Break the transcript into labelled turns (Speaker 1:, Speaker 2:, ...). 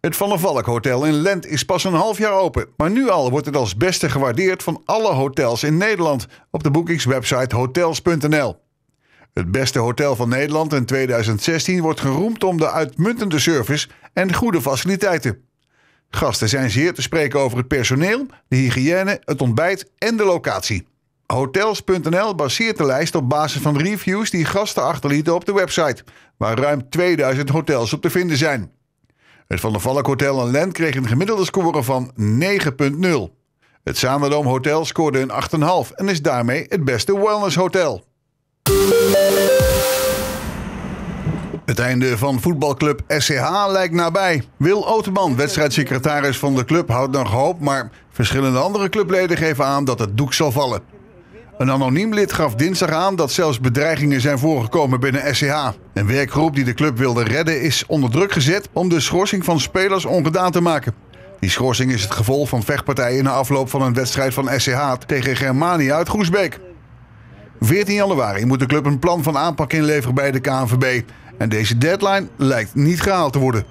Speaker 1: Het Van der Valk Hotel in Lent is pas een half jaar open, maar nu al wordt het als beste gewaardeerd van alle hotels in Nederland op de boekingswebsite hotels.nl. Het beste hotel van Nederland in 2016 wordt geroemd om de uitmuntende service en goede faciliteiten. Gasten zijn zeer te spreken over het personeel, de hygiëne, het ontbijt en de locatie. Hotels.nl baseert de lijst op basis van reviews die gasten achterlieten op de website, waar ruim 2000 hotels op te vinden zijn. Het Van der Valk Hotel en Lent kreeg een gemiddelde score van 9,0. Het Zaanderdoom Hotel scoorde een 8,5 en is daarmee het beste wellnesshotel. Het einde van voetbalclub SCH lijkt nabij. Wil Oteman, wedstrijdsecretaris van de club, houdt nog hoop, maar verschillende andere clubleden geven aan dat het doek zal vallen. Een anoniem lid gaf dinsdag aan dat zelfs bedreigingen zijn voorgekomen binnen SCH. Een werkgroep die de club wilde redden is onder druk gezet om de schorsing van spelers ongedaan te maken. Die schorsing is het gevolg van vechtpartijen na afloop van een wedstrijd van SCH tegen Germania uit Groesbeek. 14 januari moet de club een plan van aanpak inleveren bij de KNVB. En deze deadline lijkt niet gehaald te worden.